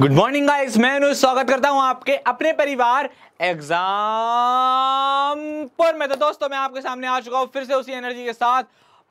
good morning guys मैं अनुज स्वागत करता हूं आपके अपने परिवार एग्जाम पर मैं तो दोस्तों मैं आपके सामने आ चुका हूं फिर से उसी एनर्जी के साथ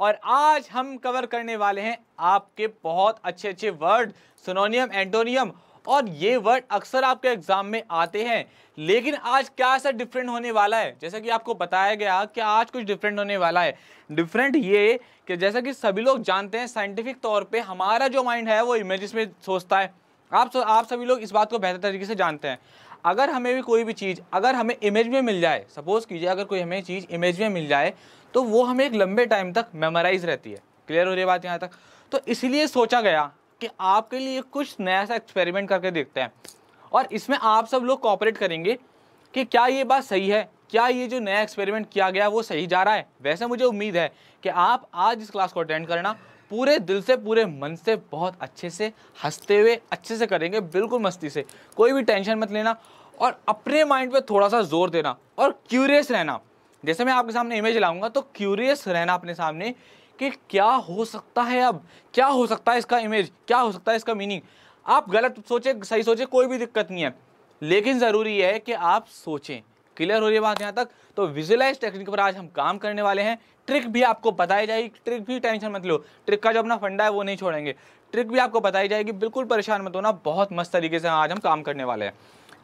और आज हम कवर करने वाले हैं आपके बहुत अच्छे अच्छे वर्ड सोनोनियम एंटोनियम और ये वर्ड अक्सर आपके एग्जाम में आते हैं लेकिन आज क्या ऐसा डिफरेंट होने वाला है जैसा कि आपको बताया गया कि आज कुछ डिफरेंट होने वाला है डिफरेंट ये कि जैसा कि सभी लोग जानते हैं साइंटिफिक तौर पे हमारा जो माइंड है वो इमेजेस में सोचता है आप सब आप सभी लोग इस बात को बेहतर तरीके से जानते हैं अगर हमें भी कोई भी चीज़ अगर हमें इमेज में मिल जाए सपोज़ कीजिए अगर कोई हमें चीज़ इमेज में मिल जाए तो वो हमें एक लंबे टाइम तक मेमोराइज रहती है क्लियर हो रही है बात यहाँ तक तो इसलिए सोचा गया कि आपके लिए कुछ नया सा एक्सपेरिमेंट करके देखते हैं और इसमें आप सब लोग कॉपरेट करेंगे कि क्या ये बात सही है क्या ये जो नया एक्सपेरिमेंट किया गया वो सही जा रहा है वैसे मुझे उम्मीद है कि आप आज इस क्लास को अटेंड करना पूरे दिल से पूरे मन से बहुत अच्छे से हंसते हुए अच्छे से करेंगे बिल्कुल मस्ती से कोई भी टेंशन मत लेना और अपने माइंड पे थोड़ा सा जोर देना और क्यूरियस रहना जैसे मैं आपके सामने इमेज लाऊंगा तो क्यूरियस रहना अपने सामने कि क्या हो सकता है अब क्या हो सकता है इसका इमेज क्या हो सकता है इसका मीनिंग आप गलत सोचे सही सोचे कोई भी दिक्कत नहीं है लेकिन ज़रूरी है कि आप सोचें क्लियर हो रही है बात यहाँ तक तो विजुअलाइज टेक्निक पर आज हम काम करने वाले हैं ट्रिक भी आपको बताई जाएगी ट्रिक भी टेंशन मत लो ट्रिक का जो अपना फंडा है वो नहीं छोड़ेंगे ट्रिक भी आपको बताई जाएगी बिल्कुल परेशान मत होना बहुत मस्त तरीके से आज हम काम करने वाले हैं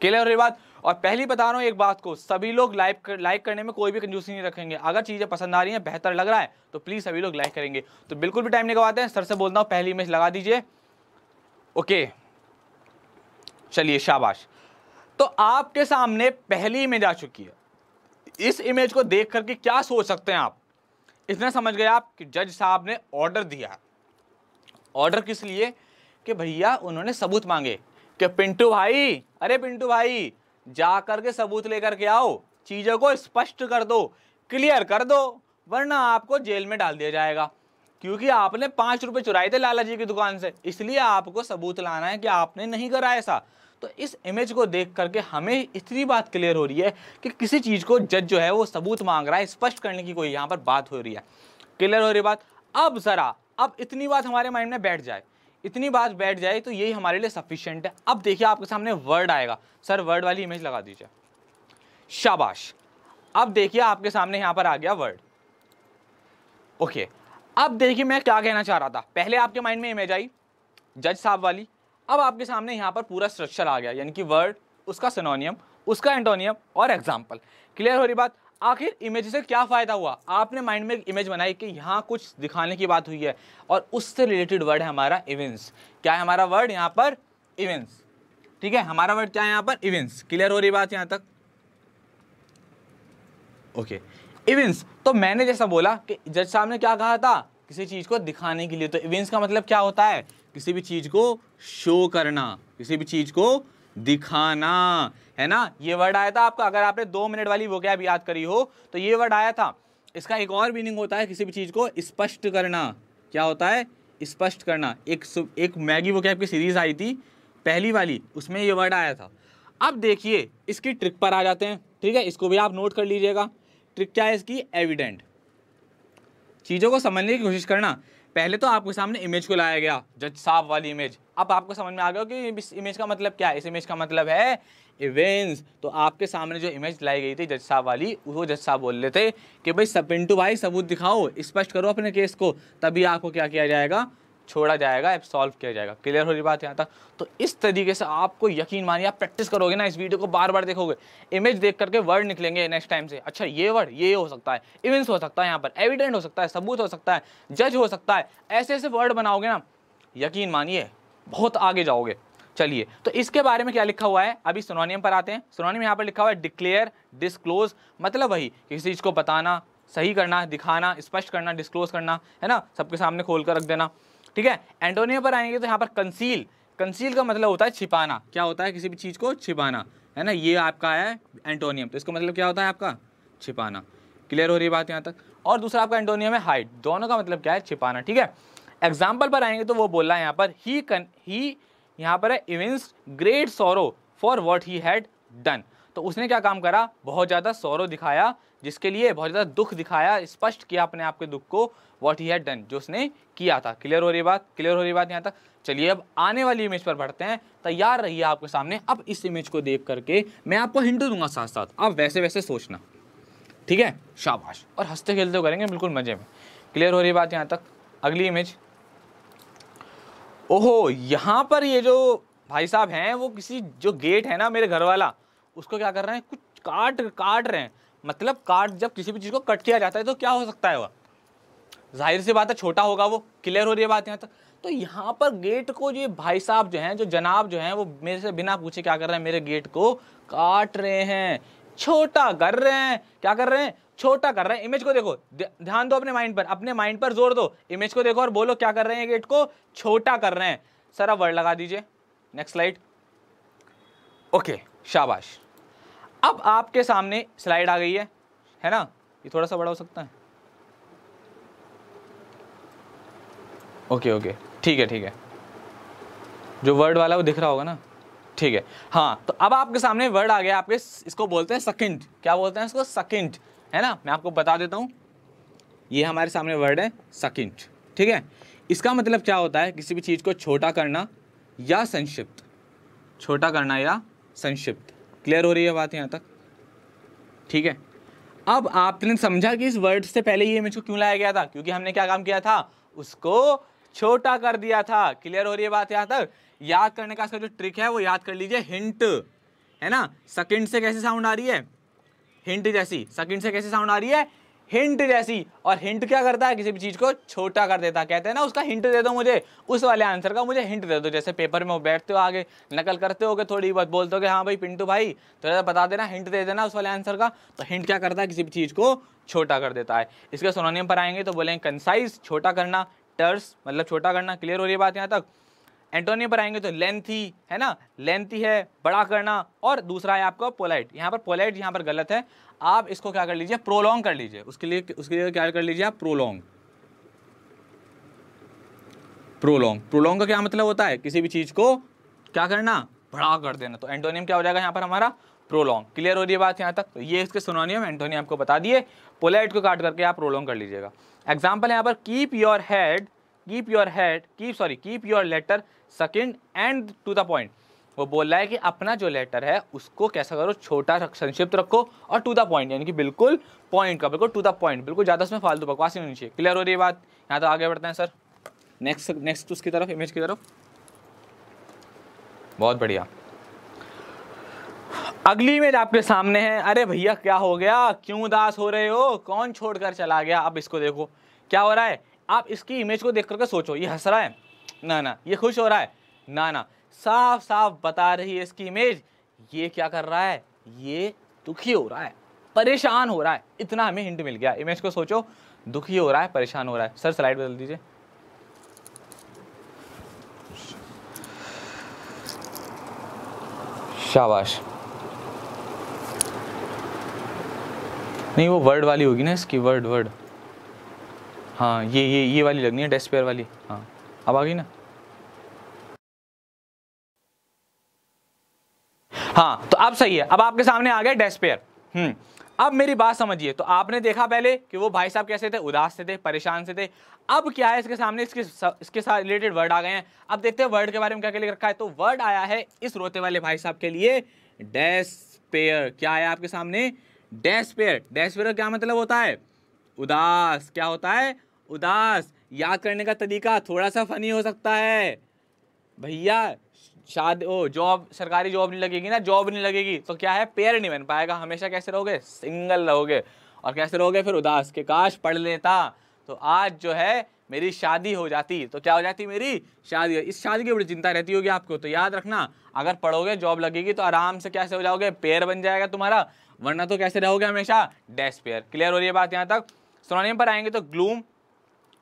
क्लियर हो रही बात और पहली बता रहा हूँ एक बात को सभी लोग लाइक कर, लाइक करने में कोई भी कंजूसी नहीं रखेंगे अगर चीज़ें पसंद आ रही हैं बेहतर लग रहा है तो प्लीज़ सभी लोग लाइक करेंगे तो बिल्कुल भी टाइम नहीं गवाते हैं सर से बोलता हूँ पहली इमेज लगा दीजिए ओके चलिए शाबाश तो आपके सामने पहली इमेज आ चुकी है इस इमेज को देख करके क्या सोच सकते हैं आप इतना समझ गए आप कि जज साहब ने ऑर्डर दिया ऑर्डर किस लिए कि भैया उन्होंने सबूत मांगे कि पिंटू भाई अरे पिंटू भाई जा कर के सबूत लेकर के आओ चीज़ों को स्पष्ट कर दो क्लियर कर दो वरना आपको जेल में डाल दिया जाएगा क्योंकि आपने पाँच रुपये चुराए थे लाला जी की दुकान से इसलिए आपको सबूत लाना है कि आपने नहीं करा ऐसा तो इस इमेज को देख करके हमें इतनी बात क्लियर हो रही है कि किसी चीज़ को जज जो है वो सबूत मांग रहा है स्पष्ट करने की कोई यहाँ पर बात हो रही है क्लियर हो रही बात अब ज़रा अब इतनी बात हमारे माइंड में बैठ जाए इतनी बात बैठ जाए तो यही हमारे लिए सफिशियंट है अब देखिए आपके सामने वर्ड आएगा सर वर्ड वाली इमेज लगा दीजिए शाबाश अब देखिए आपके सामने यहाँ पर आ गया वर्ड ओके अब देखिए मैं क्या कहना चाह रहा था पहले आपके माइंड में इमेज आई जज साहब वाली अब आपके सामने यहाँ पर पूरा स्ट्रक्चर आ गया यानी कि वर्ड उसका सिनोनियम उसका एंटोनियम और एग्जाम्पल क्लियर हो रही बात आखिर इमेज से क्या फ़ायदा हुआ आपने माइंड में इमेज बनाई कि यहाँ कुछ दिखाने की बात हुई है और उससे रिलेटेड वर्ड है हमारा इवेंट्स क्या है हमारा वर्ड यहाँ पर इवेंट्स ठीक है हमारा वर्ड क्या है यहाँ पर इवेंट्स क्लियर हो रही बात यहाँ तक ओके इवेंट्स तो मैंने जैसा बोला कि जज साहब ने क्या कहा था किसी चीज़ को दिखाने के लिए तो इवेंट्स का मतलब क्या होता है किसी भी चीज़ को शो करना किसी भी चीज़ को दिखाना है ना ये वर्ड आया था आपका अगर आपने दो मिनट वाली वो क्या याद करी हो तो ये वर्ड आया था इसका एक और मीनिंग होता है किसी भी चीज़ को स्पष्ट करना क्या होता है स्पष्ट करना एक एक मैगी वो कैब की सीरीज़ आई थी पहली वाली उसमें ये वर्ड आया था अब देखिए इसकी ट्रिक पर आ जाते हैं ठीक है इसको भी आप नोट कर लीजिएगा ट्रिक क्या है इसकी एविडेंट चीज़ों को समझने की कोशिश करना पहले तो आपके सामने इमेज को लाया गया जज साहब वाली इमेज अब आपको समझ में आ गया कि इस इमेज का मतलब क्या है इस इमेज का मतलब है इवेंस तो आपके सामने जो इमेज लाई गई थी जज साहब वाली वो जज साहब बोल रहे थे कि भाई सपिंटू भाई सबूत दिखाओ स्पष्ट करो अपने केस को तभी आपको क्या किया जाएगा छोड़ा जाएगा एप सॉल्व किया जाएगा क्लियर हो रही बात यहाँ तक तो इस तरीके से आपको यकीन मानिए आप प्रैक्टिस करोगे ना इस वीडियो को बार बार देखोगे इमेज देख करके वर्ड निकलेंगे नेक्स्ट टाइम से अच्छा ये वर्ड ये हो सकता है इवेंस हो सकता है यहाँ पर एविडेंट हो सकता है सबूत हो सकता है जज हो सकता है ऐसे ऐसे वर्ड बनाओगे ना यकीन मानिए बहुत आगे जाओगे चलिए तो इसके बारे में क्या लिखा हुआ है अभी सोनानियम पर आते हैं सोनोनियम यहाँ पर लिखा हुआ है डिक्लेयर डिस्क्लोज मतलब वही किसी चीज़ को बताना सही करना दिखाना स्पष्ट करना डिस्क्लोज करना है ना सबके सामने खोल कर रख देना ठीक है एंटोनियम पर आएंगे तो यहाँ पर कंसील कंसील का मतलब होता है छिपाना क्या होता है किसी भी चीज़ को छिपाना है ना ये आपका है एंटोनियम तो इसका मतलब क्या होता है आपका छिपाना क्लियर हो रही है बात यहाँ तक और दूसरा आपका एंटोनियम है हाइट दोनों का मतलब क्या है छिपाना ठीक है एग्जाम्पल पर आएंगे तो वो बोल रहा है यहाँ पर ही कन ही यहाँ पर है evince great sorrow for what he had done तो उसने क्या काम करा बहुत ज़्यादा सोरो दिखाया जिसके लिए बहुत ज़्यादा दुख दिखाया स्पष्ट किया अपने आपके दुख को वॉट ही हैड डन जो उसने किया था क्लियर हो रही बात क्लियर हो रही बात यहाँ तक चलिए अब आने वाली इमेज पर बढ़ते हैं तैयार रहिए आपके सामने अब इस इमेज को देख करके मैं आपको हिंट दूंगा साथ साथ आप वैसे वैसे सोचना ठीक है शाबाश और हंसते खेलते करेंगे बिल्कुल मज़े में क्लियर हो रही बात यहाँ तक अगली इमेज ओहो यहाँ पर ये जो भाई साहब हैं वो किसी जो गेट है ना मेरे घर वाला उसको क्या कर रहे हैं कुछ काट काट रहे हैं मतलब काट जब किसी भी चीज़ को कट किया जाता है तो क्या हो सकता है वह जाहिर सी बात है छोटा होगा वो क्लियर हो रही है बात यहाँ तक तो यहाँ पर गेट को ये भाई साहब जो हैं जो जनाब जो हैं वो मेरे से बिना पूछे क्या कर रहे हैं मेरे गेट को काट रहे हैं छोटा कर रहे हैं क्या कर रहे हैं छोटा कर रहे हैं इमेज को देखो ध्यान दो अपने माइंड पर अपने माइंड पर जोर दो इमेज को देखो और बोलो क्या कर रहे हैं गेट को छोटा कर रहे हैं सर वर्ड लगा दीजिए नेक्स्ट स्लाइड ओके शाबाश अब आपके सामने स्लाइड आ गई है है ना ये थोड़ा सा बड़ा हो सकता है ओके ओके ठीक है ठीक है जो वर्ड वाला वो दिख रहा होगा ना ठीक है हाँ तो अब आपके सामने वर्ड आ गया आपके इसको बोलते हैं सेकंड क्या बोलते हैं इसको सेकंड है ना मैं आपको बता देता हूँ ये हमारे सामने वर्ड है सेकंड ठीक है इसका मतलब क्या होता है किसी भी चीज़ को छोटा करना या संक्षिप्त छोटा करना या संक्षिप्त क्लियर हो रही है बात यहाँ तक ठीक है अब आपने समझा कि इस वर्ड से पहले ये इमेज को क्यों लाया गया था क्योंकि हमने क्या काम किया था उसको छोटा कर दिया था क्लियर हो रही है बात यहाँ तक याद करने का इसका जो ट्रिक है वो याद कर लीजिए हिंट है ना सेकंड से कैसे साउंड आ रही है हिंट जैसी सेकंड से कैसे साउंड आ रही है हिंट जैसी और हिंट क्या करता है किसी भी चीज़ को छोटा कर देता कहते हैं ना उसका हिंट दे दो मुझे उस वाले आंसर का मुझे हिंट दे दो जैसे पेपर में वो बैठते हो आगे नकल करते हो थोड़ी बहुत बोलते हो कि हाँ भाई पिंटू भाई थोड़ा तो बता देना हिंट दे देना उस वाले आंसर का तो हिंट क्या करता है किसी भी चीज़ को छोटा कर देता है इसके सोनोनियम पर आएंगे तो बोलेंगे कंसाइज छोटा करना टर्स मतलब छोटा करना क्लियर हो रही है बात यहाँ तक एंटोनियम पर आएंगे तो लेंथी है ना लेंथी है बड़ा करना और दूसरा है आपका पोलाइट यहाँ पर पोलाइट यहाँ पर गलत है आप इसको क्या कर लीजिए प्रोलोंग कर लीजिए उसके लिए उसके लिए क्या कर लीजिए आप प्रोलोंग प्रोलोंग प्रोलोंग का क्या मतलब होता है किसी भी चीज़ को क्या करना बड़ा कर देना तो एंटोनियम क्या हो जाएगा यहाँ पर हमारा प्रोलोंग क्लियर हो रही है बात यहाँ तक तो ये इसके सुनोनियम एंटोनियम आपको बता दिए पोलाइट को काट करके आप प्रोलोंग कर लीजिएगा एग्जाम्पल यहाँ पर keep your head keep your head keep sorry keep your letter succinct and to the point वो बोल रहा है कि अपना जो लेटर है उसको कैसा करो छोटा संक्षिप्त रखो और टू द पॉइंट यानी कि बिल्कुल पॉइंट का बिल्कुल टू द पॉइंट बिल्कुल ज़्यादा उसमें फालतू बकवास नहीं होनी चाहिए क्लियर हो रही है बात यहाँ तो आगे बढ़ते हैं सर नेक्स्ट नेक्स्ट उसकी तरफ इमेज की तरफ बहुत बढ़िया अगली इमेज आपके सामने है अरे भैया क्या हो गया क्यों उदास हो रहे हो कौन छोड़कर चला गया अब इसको देखो क्या हो रहा है आप इसकी इमेज को देख करके सोचो ये हंस रहा है ना ना ये खुश हो रहा है ना ना साफ साफ बता रही है इसकी इमेज ये क्या कर रहा है ये दुखी हो रहा है परेशान हो रहा है इतना हमें हिंट मिल गया इमेज को सोचो दुखी हो रहा है परेशान हो रहा है सर स्लाइड बदल दीजिए शाबाश नहीं वो वर्ड वाली होगी ना इसकी वर्ड वर्ड हाँ ये ये ये वाली लगनी है डेस्क पेयर वाली हाँ अब आ गई ना हाँ तो अब सही है अब आपके सामने आ गया डेस्क पेयर हम्म अब मेरी बात समझिए तो आपने देखा पहले कि वो भाई साहब कैसे थे उदास से थे परेशान से थे अब क्या है इसके सामने इसके इसके साथ रिलेटेड वर्ड आ गए हैं अब देखते हैं वर्ड के बारे में क्या लिख रखा है तो वर्ड आया है इस रोते वाले भाई साहब के लिए डेस्पेयर क्या आया आपके सामने डेस्पेयर डेस्पेयर क्या मतलब होता है उदास क्या होता है उदास याद करने का तरीका थोड़ा सा फ़नी हो सकता है भैया शादी ओ जॉब सरकारी जॉब नहीं लगेगी ना जॉब नहीं लगेगी तो क्या है पेयर नहीं बन पाएगा हमेशा कैसे रहोगे सिंगल रहोगे और कैसे रहोगे फिर उदास के काश पढ़ लेता तो आज जो है मेरी शादी हो जाती तो क्या हो जाती मेरी शादी इस शादी की बड़ी चिंता रहती होगी आपको तो याद रखना अगर पढ़ोगे जॉब लगेगी तो आराम से कैसे हो जाओगे पेयर बन जाएगा तुम्हारा वरना तो कैसे रहोगे हमेशा पेयर क्लियर हो रही है बात यहाँ तक सुनानियम पर आएंगे तो ग्लूम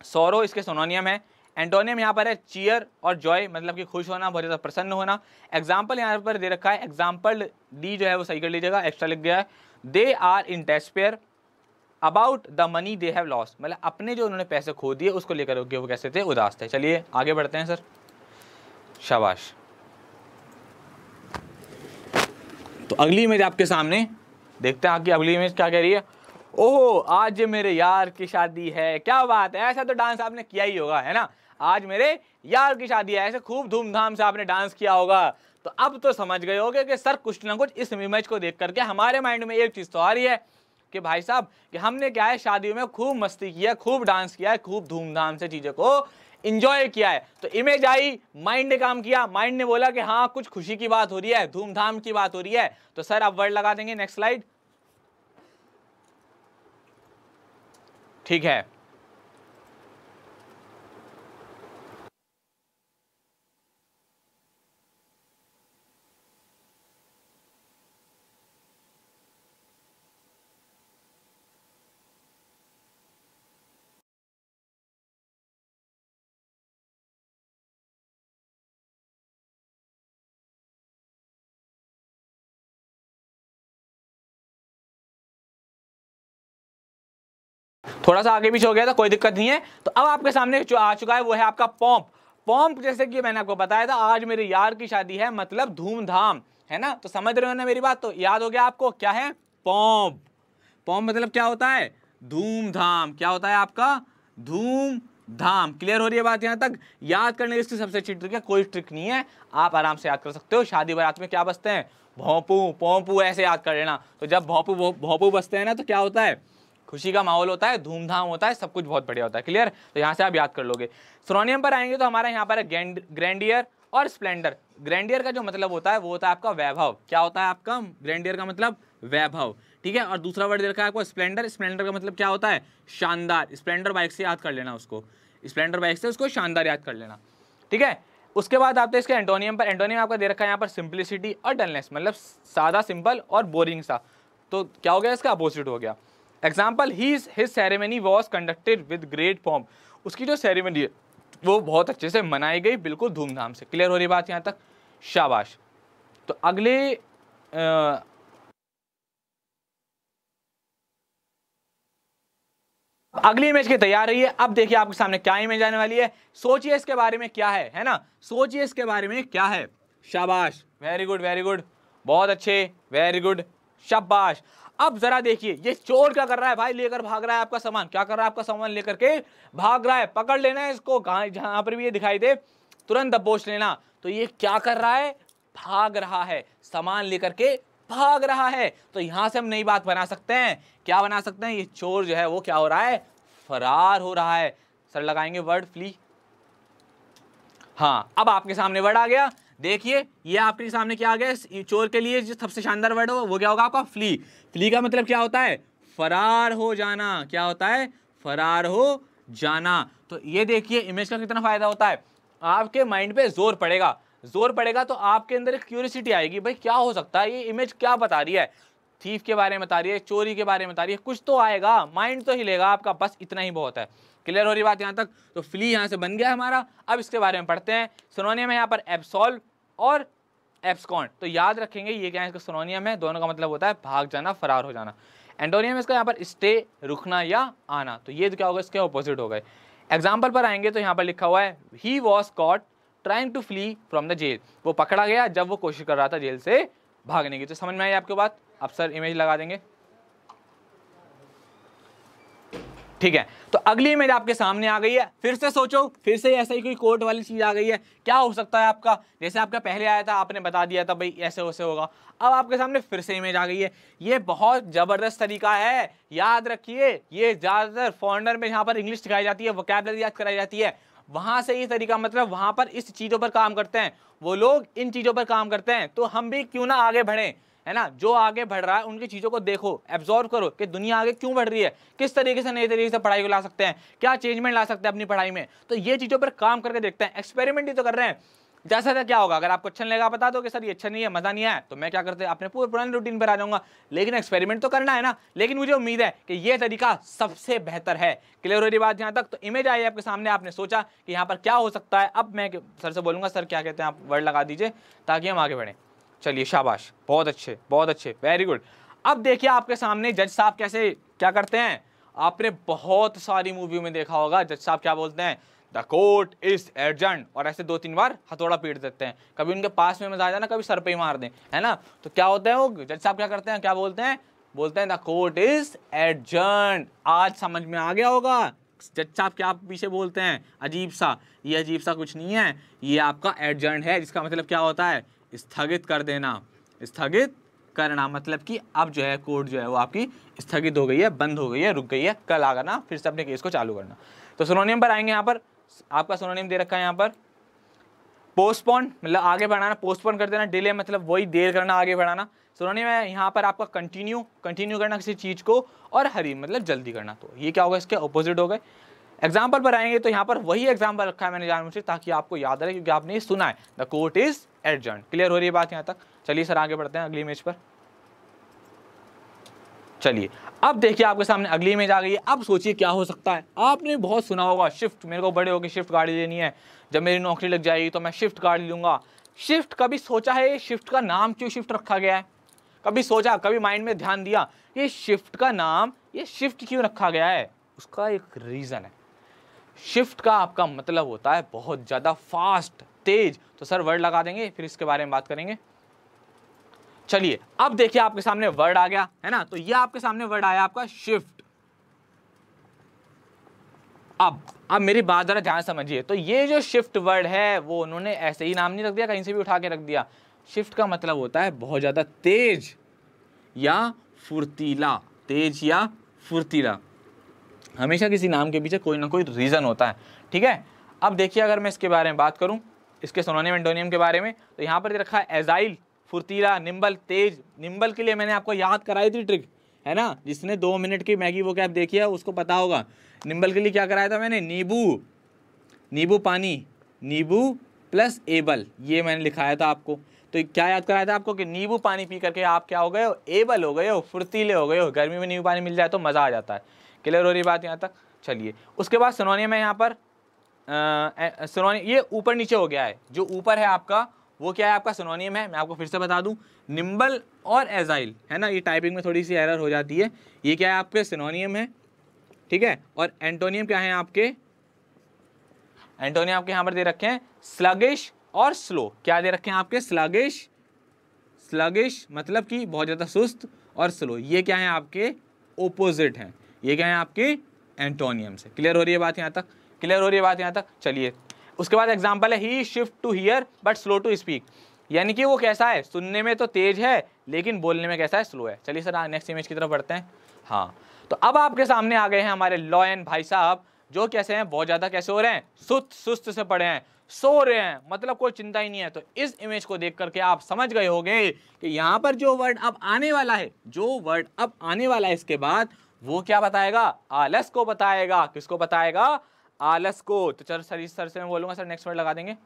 सोरो इसके सोनोनियम है एंटोनियम यहाँ पर है चीयर और जॉय मतलब कि खुश होना बहुत ज़्यादा प्रसन्न होना एग्जाम्पल यहाँ पर दे रखा है एग्जाम्पल डी जो है वो सही कर लीजिएगा एक्स्ट्रा लिख गया है they are in despair about the money they have lost मतलब अपने जो उन्होंने पैसे खो दिए उसको लेकर वो कैसे थे उदास थे चलिए आगे बढ़ते हैं सर शाबाश तो अगली इमेज आपके सामने देखते हैं आपकी अगली इमेज क्या कह रही है ओह आज मेरे यार की शादी है क्या बात है ऐसा तो डांस आपने किया ही होगा है ना आज मेरे यार की शादी है ऐसे खूब धूमधाम से आपने डांस किया होगा तो अब तो समझ गए होगे कि सर कुछ ना कुछ इस इमेज को देख करके हमारे माइंड में एक चीज़ तो आ रही है कि भाई साहब कि हमने क्या है शादियों में खूब मस्ती किया खूब डांस किया है खूब धूमधाम से चीज़ों को इंजॉय किया है तो इमेज आई माइंड ने काम किया माइंड ने बोला कि हाँ कुछ खुशी की बात हो रही है धूमधाम की बात हो रही है तो सर आप वर्ड लगा देंगे नेक्स्ट स्लाइड ठीक है थोड़ा सा आगे पीछे हो गया था कोई दिक्कत नहीं है तो अब आपके सामने जो आ चुका है वो है आपका पॉम्प पॉम्प जैसे कि मैंने आपको बताया था आज मेरे यार की शादी है मतलब धूमधाम है ना तो समझ रहे हो ना मेरी बात तो याद हो गया आपको क्या है पॉम्प पॉम्प मतलब क्या होता है धूमधाम क्या होता है आपका धूम धाम क्लियर हो रही है बात यहाँ तक याद करने की इसकी सबसे अच्छी ट्रिक है कोई ट्रिक नहीं है आप आराम से याद कर सकते हो शादी बारात में क्या बसते हैं भोंपू पोंपू ऐसे याद कर लेना तो जब भोंपू भोंपू बसते हैं ना तो क्या होता है खुशी का माहौल होता है धूमधाम होता है सब कुछ बहुत बढ़िया होता है क्लियर तो यहाँ से आप याद कर लोगे सोनोनियम पर आएंगे तो हमारा यहाँ पर ग्रैंडियर और स्प्लेंडर ग्रैंडियर का जो मतलब होता है वो होता है आपका वैभव क्या होता है आपका ग्रैंडियर का मतलब वैभव ठीक है और दूसरा वर्ड देखा है आपको स्प्लेंडर स्प्लेंडर का मतलब क्या होता है शानदार स्प्लेंडर बाइक से याद कर लेना उसको स्प्लेंडर बाइक से उसको शानदार याद कर लेना ठीक है उसके बाद आपने तो इसके एंटोनियम पर एंटोनियम आपका दे रखा है यहाँ पर सिंप्लिसिटी और डलनेस मतलब सादा सिंपल और बोरिंग सा तो क्या हो गया इसका अपोजिट हो गया एग्जाम्पल ही his ceremony was conducted with great form उसकी जो सेरेमनी है वो बहुत अच्छे से मनाई गई बिल्कुल धूमधाम से क्लियर हो रही बात यहाँ तक शाबाश तो अगले आ, अगली इमेज की तैयार रही है अब देखिए आपके सामने क्या इमेज आने वाली है सोचिए इसके बारे में क्या है है ना सोचिए इसके बारे में क्या है शाबाश वेरी गुड वेरी गुड बहुत अच्छे वेरी गुड शाबाश अब जरा देखिए ये चोर क्या कर रहा है भाई लेकर भाग रहा है आपका सामान क्या कर रहा है आपका सामान लेकर के भाग रहा है पकड़ लेना है इसको जहां पर भी ये दिखाई दे तुरंत दबोच लेना तो ये क्या कर रहा है भाग रहा है सामान लेकर के भाग रहा है तो यहां से हम नई बात बना सकते हैं क्या बना सकते हैं ये चोर जो है वो क्या हो रहा है फरार हो रहा है सर लगाएंगे वर्ड फ्ली हाँ अब आपके सामने वर्ड आ गया देखिए ये आपके सामने क्या आ गया चोर के लिए जो सबसे शानदार वर्ड हो वो क्या होगा आपका फ्ली फ्ली का मतलब क्या होता है फरार हो जाना क्या होता है फरार हो जाना तो ये देखिए इमेज का कितना फ़ायदा होता है आपके माइंड पे जोर पड़ेगा जोर पड़ेगा तो आपके अंदर एक क्यूरिसिटी आएगी भाई क्या हो सकता है ये इमेज क्या बता रही है थीफ के बारे में बता रही है चोरी के बारे में बता रही है कुछ तो आएगा माइंड तो हिलेगा आपका बस इतना ही बहुत है क्लियर हो रही बात यहाँ तक तो फ्ली यहाँ से बन गया हमारा अब इसके बारे में पढ़ते हैं सिनोनियम में यहाँ पर एबसॉल्व और एप्सकॉन तो याद रखेंगे ये क्या है इसका सोनोनियम है दोनों का मतलब होता है भाग जाना फरार हो जाना एंटोनियम इसका यहाँ पर स्टे रुकना या आना तो ये तो क्या होगा इसके ऑपोजिट हो गए एग्जाम्पल पर आएंगे तो यहाँ पर लिखा हुआ है he was caught trying to flee from the jail वो पकड़ा गया जब वो कोशिश कर रहा था जेल से भागने की तो समझ में आई आपके बात अब सर इमेज लगा देंगे ठीक है तो अगली इमेज आपके सामने आ गई है फिर से सोचो फिर से ऐसा ही कोई कोर्ट वाली चीज़ आ गई है क्या हो सकता है आपका जैसे आपका पहले आया था आपने बता दिया था भाई ऐसे वैसे होगा अब आपके सामने फिर से इमेज आ गई है ये बहुत ज़बरदस्त तरीका है याद रखिए ये ज़्यादातर फॉरनर में यहाँ पर इंग्लिश सिखाई जाती है वोकेबलरी याद कराई जाती है वहाँ से ये तरीका मतलब वहाँ पर इस चीज़ों पर काम करते हैं वो लोग इन चीज़ों पर काम करते हैं तो हम भी क्यों ना आगे बढ़ें है ना जो आगे बढ़ रहा है उनकी चीज़ों को देखो एब्जॉर्व करो कि दुनिया आगे क्यों बढ़ रही है किस तरीके से नए तरीके से पढ़ाई को ला सकते हैं क्या चेंजमेंट ला सकते हैं अपनी पढ़ाई में तो ये चीज़ों पर काम करके देखते हैं एक्सपेरिमेंट ही तो कर रहे हैं जैसा था क्या होगा अगर आपको अच्छा नहीं बता दो कि सर ये अच्छा नहीं है मज़ा नहीं आया तो मैं क्या करते अपने पूरे पुराने रूटीन पर आ जाऊंगा लेकिन एक्सपेरिमेंट तो करना है ना लेकिन मुझे उम्मीद है कि ये तरीका सबसे बेहतर है क्लियर हो रही बात यहाँ तक तो इमेज आई आपके सामने आपने सोचा कि यहाँ पर क्या हो सकता है अब मैं सर से बोलूँगा सर क्या कहते हैं आप वर्ड लगा दीजिए ताकि हम आगे बढ़ें चलिए शाबाश बहुत अच्छे बहुत अच्छे वेरी गुड अब देखिए आपके सामने जज साहब कैसे क्या करते हैं आपने बहुत सारी मूवियों में देखा होगा जज साहब क्या बोलते हैं द कोर्ट इज एर्जेंट और ऐसे दो तीन बार हथौड़ा पीट देते हैं कभी उनके पास में मजा आ जाए ना कभी सर पे ही मार दें है ना तो क्या होता है वो जज साहब क्या करते हैं क्या बोलते हैं बोलते हैं द कोर्ट इज एडजंट आज समझ में आ गया होगा जज साहब क्या आप पीछे बोलते हैं अजीब सा ये अजीब सा कुछ नहीं है ये आपका एर्जेंट है जिसका मतलब क्या होता है स्थगित कर देना स्थगित करना मतलब कि अब जो है कोर्ट जो है वो आपकी स्थगित हो गई है बंद हो गई है रुक गई है कल आ करना फिर से अपने केस को चालू करना तो सोनोनियम पर आएंगे यहाँ पर आपका सोनोनियम दे रखा है यहाँ पर पोस्टपोन मतलब आगे बढ़ाना पोस्टपोन कर देना डिले मतलब वही देर करना आगे बढ़ाना सोनोनियम है यहाँ पर आपका कंटिन्यू कंटिन्यू करना किसी चीज़ को और हरी मतलब जल्दी करना तो ये क्या होगा इसके अपोजिट हो गए एग्जाम्पल पर आएंगे तो यहाँ पर वही एग्जाम्पल रखा है मैंने जान से ताकि आपको याद रहे क्योंकि आपने सुना है the court is adjourned clear हो रही है बात यहाँ तक चलिए सर आगे बढ़ते हैं अगली इमेज पर चलिए अब देखिए आपके सामने अगली इमेज आ गई है अब सोचिए क्या हो सकता है आपने बहुत सुना होगा शिफ्ट मेरे को बड़े होकर शिफ्ट गाड़ी लेनी है जब मेरी नौकरी लग जाएगी तो मैं शिफ्ट गाड़ी लूँगा शिफ्ट कभी सोचा है शिफ्ट का नाम क्यों शिफ्ट रखा गया है कभी सोचा कभी माइंड में ध्यान दिया ये शिफ्ट का नाम ये शिफ्ट क्यों रखा गया है उसका एक रीज़न है शिफ्ट का आपका मतलब होता है बहुत ज़्यादा फास्ट तेज तो सर वर्ड लगा देंगे फिर इसके बारे में बात करेंगे चलिए अब देखिए आपके सामने वर्ड आ गया है ना तो ये आपके सामने वर्ड आया आपका शिफ्ट अब अब मेरी बात जरा ध्यान समझिए तो ये जो शिफ्ट वर्ड है वो उन्होंने ऐसे ही नाम नहीं रख दिया कहीं से भी उठा के रख दिया शिफ्ट का मतलब होता है बहुत ज़्यादा तेज या फुर्तीला तेज या फुर्तीला हमेशा किसी नाम के पीछे कोई ना कोई रीज़न होता है ठीक है अब देखिए अगर मैं इसके बारे में बात करूं इसके सोनोनियम एंटोनियम के बारे में तो यहाँ पर रखा है एजाइल फुर्तीला निम्बल तेज निम्बल के लिए मैंने आपको याद कराई थी ट्रिक है ना जिसने दो मिनट की मैगी वो कैप देखी है उसको पता होगा निम्बल के लिए क्या कराया था मैंने नींबू नींबू पानी नींबू प्लस एबल ये मैंने लिखाया था आपको तो क्या याद कराया था आपको कि नींबू पानी पी करके आप क्या हो गए हो एबल हो गए हो फुर्तीले हो गए हो गर्मी में नींबू पानी मिल जाए तो मज़ा आ जाता है क्लियर हो रही बात यहाँ तक चलिए उसके बाद सुनोनी मैं यहाँ पर सोनोनियम ये ऊपर नीचे हो गया है जो ऊपर है आपका वो क्या है आपका सोनोनियम है मैं आपको फिर से बता दूं निम्बल और एजाइल है ना ये टाइपिंग में थोड़ी सी एरर हो जाती है ये क्या है आपके सोनोनियम है ठीक है और एंटोनियम क्या है आपके एंटोनियम आपके यहाँ पर दे रखे हैं स्लगिश और स्लो क्या दे रखे हैं आपके स्लगिश स्लगिश मतलब कि बहुत ज़्यादा सुस्त और स्लो ये क्या है आपके ओपोजिट हैं ये क्या है आपके एंटोनियम से क्लियर हो रही है बात यहाँ तक क्लियर हो रही है बात यहाँ तक चलिए उसके बाद एग्जाम्पल है he swift to hear but slow to speak यानी कि वो कैसा है सुनने में तो तेज है लेकिन बोलने में कैसा है स्लो है चलिए सर नेक्स्ट इमेज की तरफ बढ़ते हैं हाँ तो अब आपके सामने आ गए हैं हमारे लॉयन भाई साहब जो कैसे हैं बहुत ज़्यादा कैसे हो रहे हैं सुस्त सुस्त से पड़े हैं सो रहे हैं मतलब कोई चिंता ही नहीं है तो इस इमेज को देख करके आप समझ गए होंगे कि यहाँ पर जो वर्ड अब आने वाला है जो वर्ड अब आने वाला है इसके बाद वो क्या बताएगा आलस को बताएगा किसको बताएगा आलस को तो चल सर सर से मैं बोलूँगा सर नेक्स्ट वर्ड लगा देंगे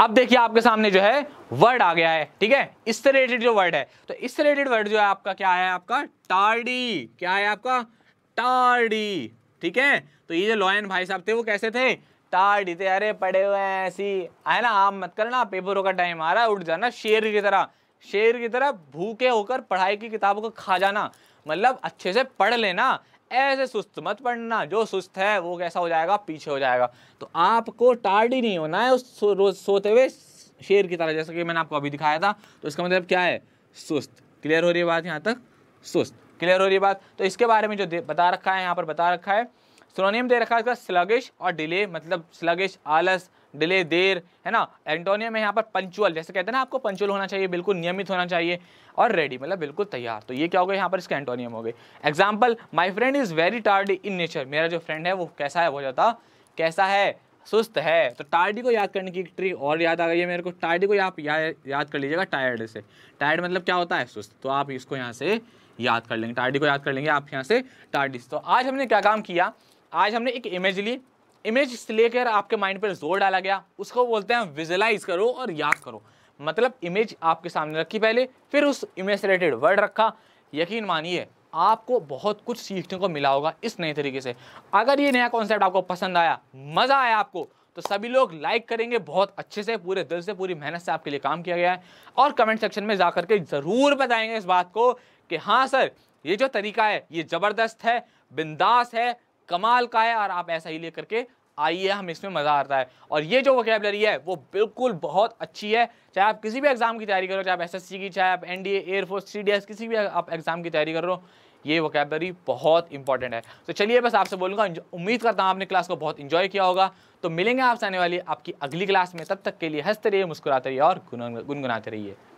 अब देखिए आपके सामने जो है वर्ड आ गया है ठीक है इससे रिलेटेड जो वर्ड है तो इससे रिलेटेड वर्ड जो है आपका क्या है आपका टार्डी क्या है आपका टार्डी ठीक है तो ये जो लॉयन भाई साहब थे वो कैसे थे ताड़ अरे पड़े हुए हैं ऐसी है ना आप मत करना पेपरों का टाइम आ रहा है उठ जाना शेर की तरह शेर की तरह भूखे होकर पढ़ाई की किताबों को खा जाना मतलब अच्छे से पढ़ लेना ऐसे सुस्त मत पढ़ना जो सुस्त है वो कैसा हो जाएगा पीछे हो जाएगा तो आपको ही नहीं होना है उस सो, रोज सोते हुए शेर की तरह जैसा कि मैंने आपको अभी दिखाया था तो इसका मतलब क्या है सुस्त क्लियर हो रही है बात यहाँ तक सुस्त क्लियर हो रही है बात तो इसके बारे में जो बता रखा है यहाँ पर बता रखा है सोनोनियम दे रखा है इसका स्लगिश और डिले मतलब स्लगिश आलस डिले देर है ना एंटोनियम है यहाँ पर पंचुअल जैसे कहते हैं ना आपको पंचुअल होना चाहिए बिल्कुल नियमित होना चाहिए और रेडी मतलब बिल्कुल तैयार तो ये क्या हो गया यहाँ पर इसके एंटोनियम हो गए example my friend is very tardy in nature मेरा जो फ्रेंड है वो कैसा है वो जाता कैसा है सुस्त है तो टार्डी को याद करने की ट्री और याद आ गई है मेरे को टार्डी को आप या, याद कर लीजिएगा टायर्ड से टायर्ड मतलब क्या होता है सुस्त तो आप इसको यहाँ से याद कर लेंगे टार्डी को याद कर लेंगे आप यहाँ से टार्डी तो आज हमने क्या काम किया आज हमने एक इमेज ली इमेज लेकर आपके माइंड पर जोर डाला गया उसको बोलते हैं विजुलाइज करो और याद करो मतलब इमेज आपके सामने रखी पहले फिर उस इमेज से रिलेटेड वर्ड रखा यकीन मानिए आपको बहुत कुछ सीखने को मिला होगा इस नए तरीके से अगर ये नया कॉन्सेप्ट आपको पसंद आया मज़ा आया आपको तो सभी लोग लाइक करेंगे बहुत अच्छे से पूरे दिल से पूरी मेहनत से आपके लिए काम किया गया है और कमेंट सेक्शन में जा करके ज़रूर बताएंगे इस बात को कि हाँ सर ये जो तरीका है ये ज़बरदस्त है बिंदास है कमाल का है और आप ऐसा ही लेकर के आइए हम इसमें मज़ा आता है और ये जो वोकेबलरी है वो बिल्कुल बहुत अच्छी है चाहे आप किसी भी एग्ज़ाम की तैयारी करो चाहे आप एस की चाहे आप एनडीए एयरफोर्स थ्री किसी भी आप एग्ज़ाम की तैयारी करो ये वोकेबलरी बहुत इंपॉर्टेंट है तो चलिए बस आपसे बोलूँगा उम्मीद करता हूँ आपने क्लास को बहुत इन्जॉय किया होगा तो मिलेंगे आपसे आने वाली आपकी अगली क्लास में तब तक के लिए हंसते रहिए मुस्कुराते रहिए और गुनगुनाते रहिए